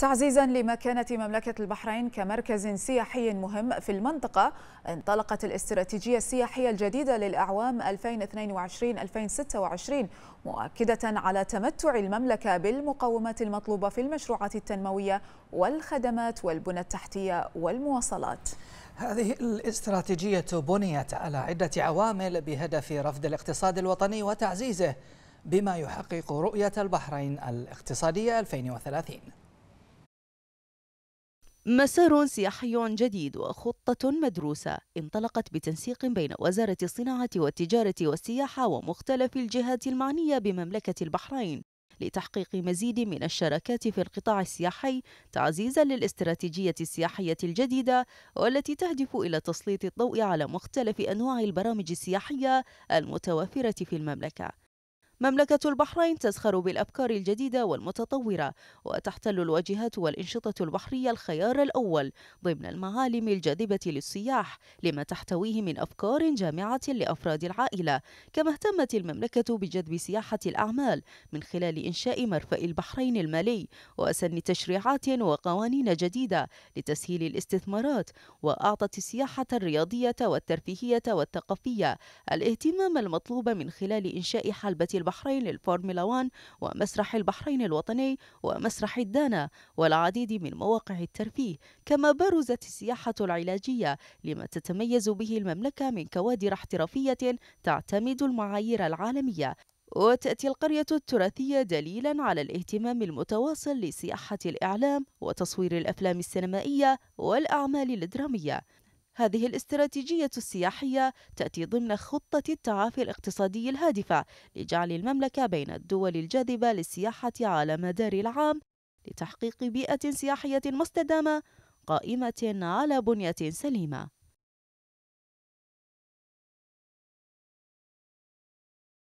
تعزيزا لمكانة مملكة البحرين كمركز سياحي مهم في المنطقة انطلقت الاستراتيجية السياحية الجديدة للأعوام 2022-2026 مؤكدة على تمتع المملكة بالمقومات المطلوبة في المشروعات التنموية والخدمات والبنى التحتية والمواصلات هذه الاستراتيجية بنيت على عدة عوامل بهدف رفض الاقتصاد الوطني وتعزيزه بما يحقق رؤية البحرين الاقتصادية 2030 مسار سياحي جديد وخطة مدروسة انطلقت بتنسيق بين وزارة الصناعة والتجارة والسياحة ومختلف الجهات المعنية بمملكة البحرين لتحقيق مزيد من الشراكات في القطاع السياحي تعزيزا للاستراتيجية السياحية الجديدة والتي تهدف إلى تسليط الضوء على مختلف أنواع البرامج السياحية المتوفرة في المملكة مملكة البحرين تزخر بالأفكار الجديدة والمتطورة وتحتل الواجهات والأنشطة البحرية الخيار الأول ضمن المعالم الجاذبة للسياح لما تحتويه من أفكار جامعة لأفراد العائلة كما اهتمت المملكة بجذب سياحة الأعمال من خلال إنشاء مرفأ البحرين المالي وسن تشريعات وقوانين جديدة لتسهيل الاستثمارات وأعطت السياحة الرياضية والترفيهية والثقافية الاهتمام المطلوب من خلال إنشاء حلبة البحرين البحرين للفورمولا 1 ومسرح البحرين الوطني ومسرح الدانا والعديد من مواقع الترفيه كما برزت السياحة العلاجية لما تتميز به المملكة من كوادر احترافية تعتمد المعايير العالمية وتأتي القرية التراثية دليلا على الاهتمام المتواصل لسياحة الإعلام وتصوير الأفلام السينمائية والأعمال الدرامية هذه الاستراتيجية السياحية تأتي ضمن خطة التعافي الاقتصادي الهادفة لجعل المملكة بين الدول الجاذبة للسياحة على مدار العام لتحقيق بيئة سياحية مستدامة قائمة على بنية سليمة